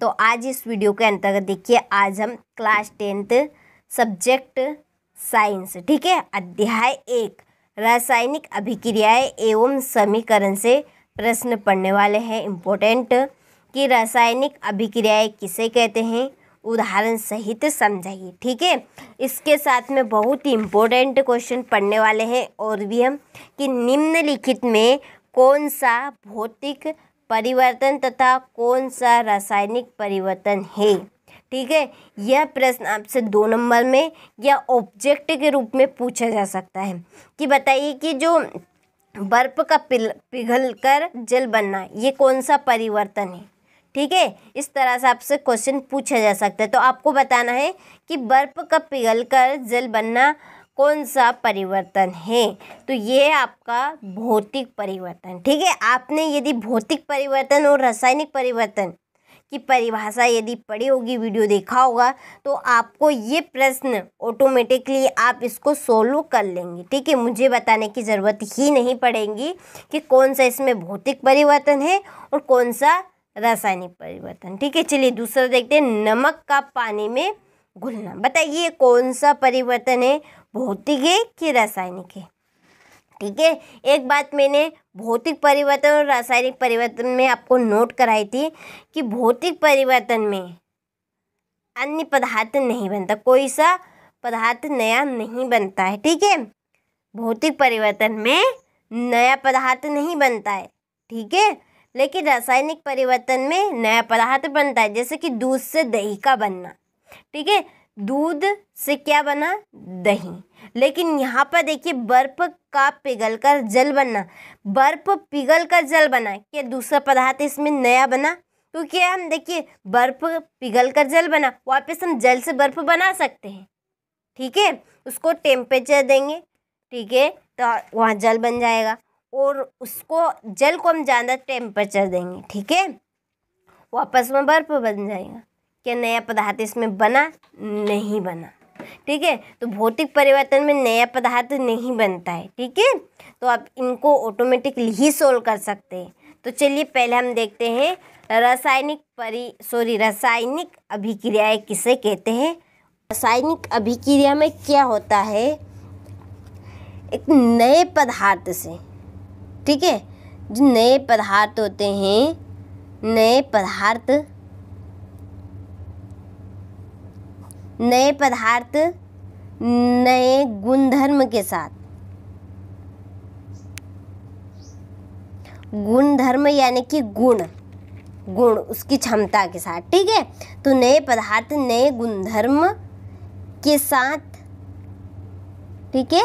तो आज इस वीडियो के अंतर्गत देखिए आज हम क्लास टेंथ सब्जेक्ट साइंस ठीक है अध्याय एक रासायनिक अभिक्रियाएं एवं समीकरण से प्रश्न पढ़ने वाले हैं इम्पोर्टेंट कि रासायनिक अभिक्रियाएं किसे कहते हैं उदाहरण सहित समझाइए ठीक है इसके साथ में बहुत ही इम्पोर्टेंट क्वेश्चन पढ़ने वाले हैं और भी हम कि निम्नलिखित में कौन सा भौतिक परिवर्तन तथा कौन सा रासायनिक परिवर्तन है ठीक है यह प्रश्न आपसे दो नंबर में या ऑब्जेक्ट के रूप में पूछा जा सकता है कि बताइए कि जो बर्फ का पिघल कर जल बनना ये कौन सा परिवर्तन है ठीक है इस तरह से आपसे क्वेश्चन पूछा जा सकता है तो आपको बताना है कि बर्फ का पिघल कर जल बनना कौन सा परिवर्तन है तो ये आपका भौतिक परिवर्तन ठीक है आपने यदि भौतिक परिवर्तन और रासायनिक परिवर्तन की परिभाषा यदि पड़ी होगी वीडियो देखा होगा तो आपको ये प्रश्न ऑटोमेटिकली आप इसको सोल्व कर लेंगे ठीक है मुझे बताने की ज़रूरत ही नहीं पड़ेगी कि कौन सा इसमें भौतिक परिवर्तन है और कौन सा रासायनिक परिवर्तन ठीक है चलिए दूसरा देखते हैं नमक का पानी में घुलना बताइए कौन सा परिवर्तन है भौतिक है कि रासायनिक है ठीक है एक बात मैंने भौतिक परिवर्तन और रासायनिक परिवर्तन में आपको नोट कराई थी कि भौतिक परिवर्तन में अन्य पदार्थ नहीं बनता कोई सा पदार्थ नया नहीं बनता है ठीक है भौतिक परिवर्तन में नया पदार्थ नहीं बनता है ठीक है लेकिन रासायनिक परिवर्तन में नया पदार्थ बनता है जैसे कि दूध से दही का बनना ठीक है दूध से क्या बना दही लेकिन यहाँ पर देखिए बर्फ का पिघलकर जल बनना बर्फ पिघलकर जल बना क्या दूसरा पदार्थ इसमें नया बना तो क्योंकि हम देखिए बर्फ पिघलकर जल बना वापस हम जल से बर्फ बना सकते हैं ठीक है उसको टेम्परेचर देंगे ठीक है तो वहाँ जल बन जाएगा और उसको जल को हम ज़्यादा टेम्परेचर देंगे ठीक है वापस में बर्फ बन जाएगा क्या नया पदार्थ इसमें बना नहीं बना ठीक है तो भौतिक परिवर्तन में नया पदार्थ नहीं बनता है ठीक है तो आप इनको ऑटोमेटिकली ही सोल्व कर सकते हैं तो चलिए पहले हम देखते हैं रासायनिक परि सॉरी रासायनिक अभिक्रियाएं किसे कहते हैं रासायनिक अभिक्रिया में क्या होता है एक नए पदार्थ से ठीक है जो नए पदार्थ होते हैं नए पदार्थ नए पदार्थ नए गुणधर्म के साथ गुणधर्म यानी कि गुण गुण उसकी क्षमता के साथ ठीक है तो नए पदार्थ नए गुणधर्म के साथ ठीक है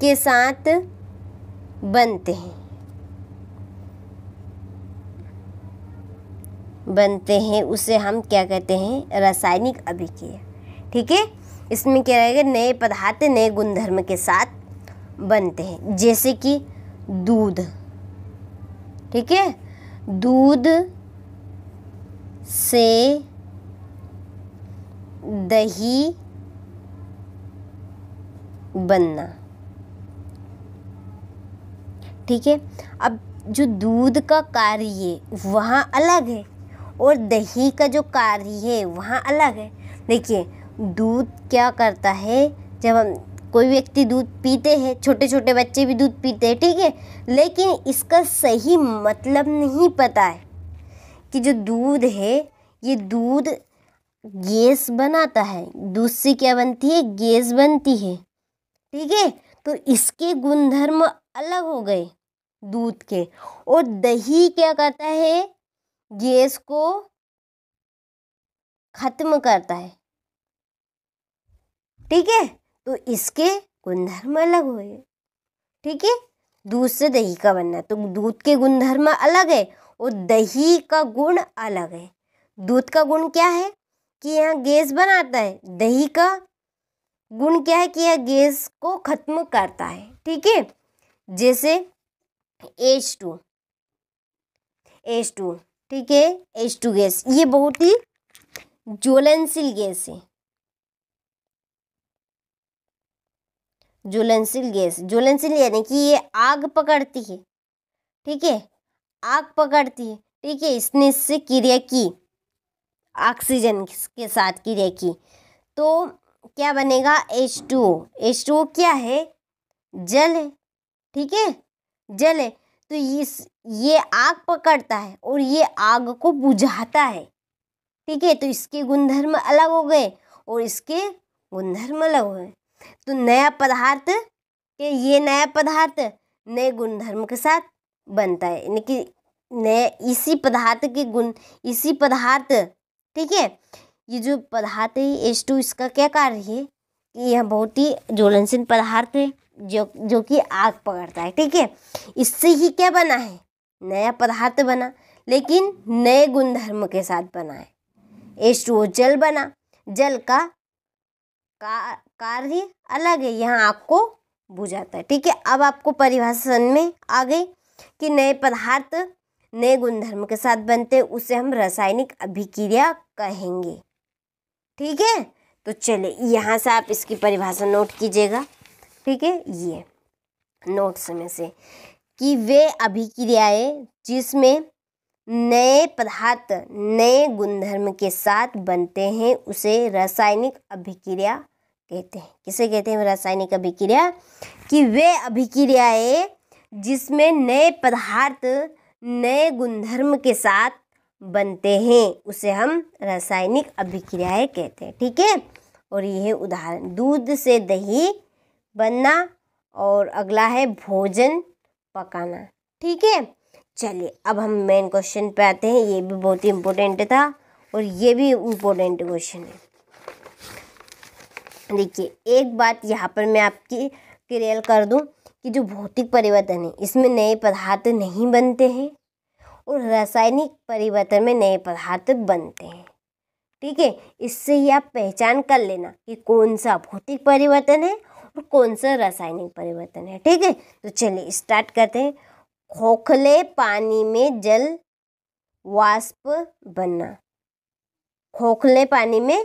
के साथ बनते हैं बनते हैं उसे हम क्या कहते हैं रासायनिक अभिक्रिया ठीक है इसमें क्या रहेगा नए पदार्थ नए गुणधर्म के साथ बनते हैं जैसे कि दूध ठीक है दूध से दही बनना ठीक है अब जो दूध का कार्य वहाँ अलग है और दही का जो कार्य है वहाँ अलग है देखिए दूध क्या करता है जब हम कोई व्यक्ति दूध पीते हैं छोटे छोटे बच्चे भी दूध पीते हैं ठीक है लेकिन इसका सही मतलब नहीं पता है कि जो दूध है ये दूध गैस बनाता है दूध से क्या बनती है गैस बनती है ठीक है तो इसके गुणधर्म अलग हो गए दूध के और दही क्या करता है गैस को खत्म करता है ठीक है तो इसके गुणधर्म अलग हुए ठीक है दूध से दही का बनना तो दूध के गुणधर्म अलग है और दही का गुण अलग है दूध का गुण क्या है कि यह गैस बनाता है दही का गुण क्या है कि यह गैस को खत्म करता है ठीक है जैसे एच टू एच टू ठीक है एच टू गैस ये बहुत ही ज्वलनशील गैस है ज्वलनशील गैस ज्वलनशील यानी कि ये आग पकड़ती है ठीक है आग पकड़ती है ठीक है इसने इससे क्रिया की ऑक्सीजन के साथ क्रिया की तो क्या बनेगा H two O H two O क्या है जल है ठीक है जल है तो इस ये आग पकड़ता है और ये आग को बुझाता है ठीक है तो इसके गुणधर्म अलग हो गए और इसके गुणधर्म अलग हो गए तो नया पदार्थ के ये नया पदार्थ नए गुणधर्म के साथ बनता है यानी कि नए इसी पदार्थ के गुण इसी पदार्थ ठीक है ये जो पदार्थ है एस टू इसका क्या कार्य है कि यह बहुत ही ज्वलनशील पदार्थ है जो जो कि आग पकड़ता है ठीक है इससे ही क्या बना है नया पदार्थ बना लेकिन नए गुणधर्म के साथ बना है एस टू जल बना जल का कार्य अलग है यहाँ आपको बुझाता है ठीक है अब आपको परिभाषा में आ गई कि नए पदार्थ नए गुणधर्म के साथ बनते उसे हम रासायनिक अभिक्रिया कहेंगे ठीक है तो चलिए यहाँ से आप इसकी परिभाषा नोट कीजिएगा ठीक है ये नोट्स में से कि वे अभिक्रियाएं जिसमें नए पदार्थ नए गुणधर्म के साथ बनते हैं उसे रासायनिक अभिक्रिया कहते हैं किसे कहते हैं रासायनिक अभिक्रिया कि वे अभिक्रियाएं जिसमें नए पदार्थ नए गुणधर्म के साथ बनते हैं उसे हम रासायनिक अभिक्रियाएं कहते हैं ठीक है और यह उदाहरण दूध से दही बनना और अगला है भोजन पकाना ठीक है चलिए अब हम मेन क्वेश्चन पे आते हैं ये भी बहुत ही इम्पोर्टेंट था और ये भी इम्पोर्टेंट क्वेश्चन है देखिए एक बात यहाँ पर मैं आपकी क्लियर कर दूँ कि जो भौतिक परिवर्तन है इसमें नए पदार्थ नहीं बनते हैं और रासायनिक परिवर्तन में नए पदार्थ बनते हैं ठीक है इससे ही आप पहचान कर लेना कि कौन सा भौतिक परिवर्तन है और कौन सा रासायनिक परिवर्तन है ठीक है तो चलिए स्टार्ट करते हैं खोखले पानी में जल वाष्प बनना खोखले पानी में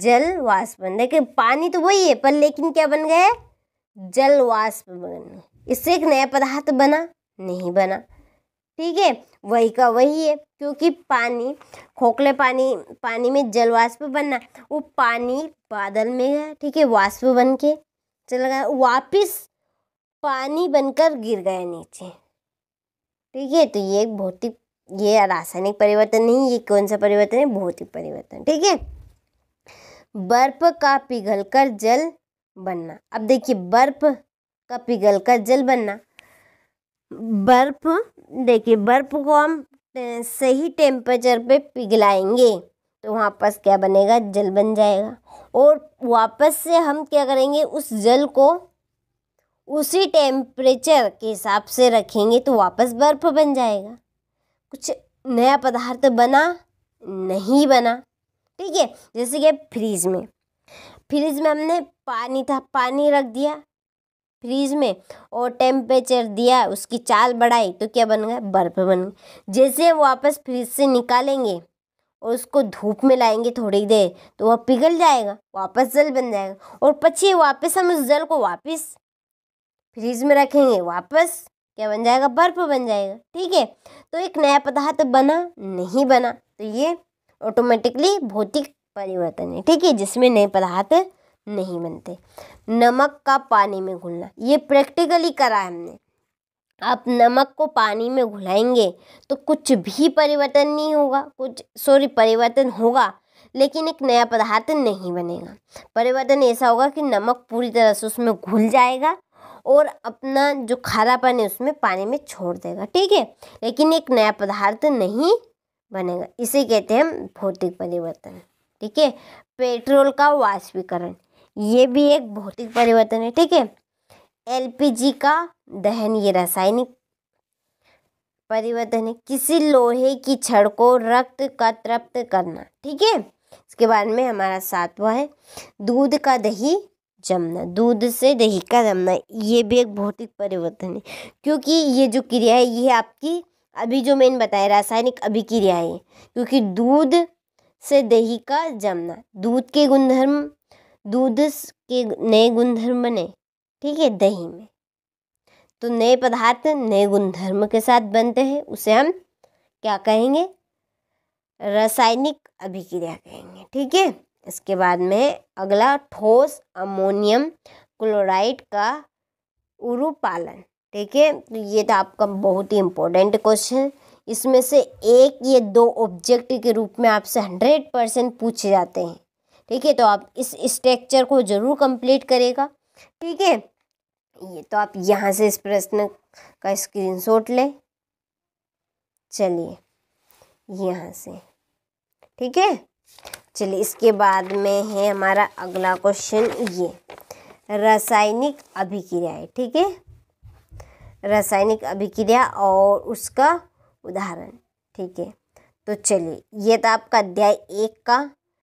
जल वाष्प बन देखिए पानी तो वही है पर लेकिन क्या बन गया जल वाष्प बन इससे एक नया पदार्थ बना नहीं बना ठीक है वही का वही है क्योंकि पानी खोखले पानी पानी में जल वाष्प बनना वो पानी बादल में गया ठीक है वाष्प बन के चला गया वापिस पानी बनकर गिर गया नीचे ठीक है तो ये एक भौतिक ये रासायनिक परिवर्तन नहीं ये कौन सा परिवर्तन है भौतिक परिवर्तन ठीक है बर्फ का पिघलकर जल बनना अब देखिए बर्फ का पिघलकर जल बनना बर्फ देखिए बर्फ को हम सही टेम्परेचर पे पिघलाएंगे तो वापस क्या बनेगा जल बन जाएगा और वापस से हम क्या करेंगे उस जल को उसी टेम्परेचर के हिसाब से रखेंगे तो वापस बर्फ बन जाएगा कुछ नया पदार्थ बना नहीं बना ठीक है जैसे कि फ्रीज में फ्रीज में हमने पानी था पानी रख दिया फ्रीज में और टेम्परेचर दिया उसकी चाल बढ़ाई तो क्या बन गया बर्फ बन गई जैसे वापस फ्रीज से निकालेंगे और उसको धूप में लाएंगे थोड़ी देर तो वह पिघल जाएगा वापस जल बन जाएगा और पछिए वापस हम उस जल को वापस फ्रीज में रखेंगे वापस क्या बन जाएगा बर्फ बन जाएगा ठीक है तो एक नया पदार्थ तो बना नहीं बना तो ये ऑटोमेटिकली भौतिक परिवर्तन है ठीक है जिसमें नए पदार्थ नहीं बनते नमक का पानी में घुलना ये प्रैक्टिकली करा है हमने आप नमक को पानी में घुलाएंगे तो कुछ भी परिवर्तन नहीं होगा कुछ सॉरी परिवर्तन होगा लेकिन एक नया पदार्थ नहीं बनेगा परिवर्तन ऐसा होगा कि नमक पूरी तरह से उसमें घुल जाएगा और अपना जो खारापन है उसमें पानी में छोड़ देगा ठीक है लेकिन एक नया पदार्थ नहीं बनेगा इसे कहते हैं हम भौतिक परिवर्तन ठीक है पेट्रोल का वाष्पीकरण ये भी एक भौतिक परिवर्तन है ठीक है एलपीजी का दहन ये रासायनिक परिवर्तन है किसी लोहे की छड़ को रक्त का तृप्त करना ठीक है इसके बाद में हमारा सातवा है दूध का दही जमना दूध से दही का जमना ये भी एक भौतिक परिवर्तन है क्योंकि ये जो क्रिया है ये आपकी अभी जो मैंने बताया रासायनिक अभिक्रिया है क्योंकि दूध से दही का जमना दूध के गुणधर्म दूध के नए गुणधर्म बने ठीक है दही में तो नए पदार्थ नए गुणधर्म के साथ बनते हैं उसे हम क्या कहेंगे रासायनिक अभिक्रिया कहेंगे ठीक है इसके बाद में अगला ठोस अमोनियम क्लोराइड का उरुपालन ठीक है तो ये तो आपका बहुत ही इम्पोर्टेंट क्वेश्चन इसमें से एक ये दो ऑब्जेक्ट के रूप में आपसे हंड्रेड परसेंट पूछे जाते हैं ठीक है तो आप इस स्ट्रक्चर को ज़रूर कंप्लीट करेगा ठीक है ये तो आप यहाँ से इस प्रश्न का स्क्रीनशॉट लें चलिए यहाँ से ठीक है चलिए इसके बाद में है हमारा अगला क्वेश्चन ये रासायनिक अभिक्रियाएं ठीक है रासायनिक अभिक्रिया और उसका उदाहरण ठीक है तो चलिए ये था आपका अध्याय एक का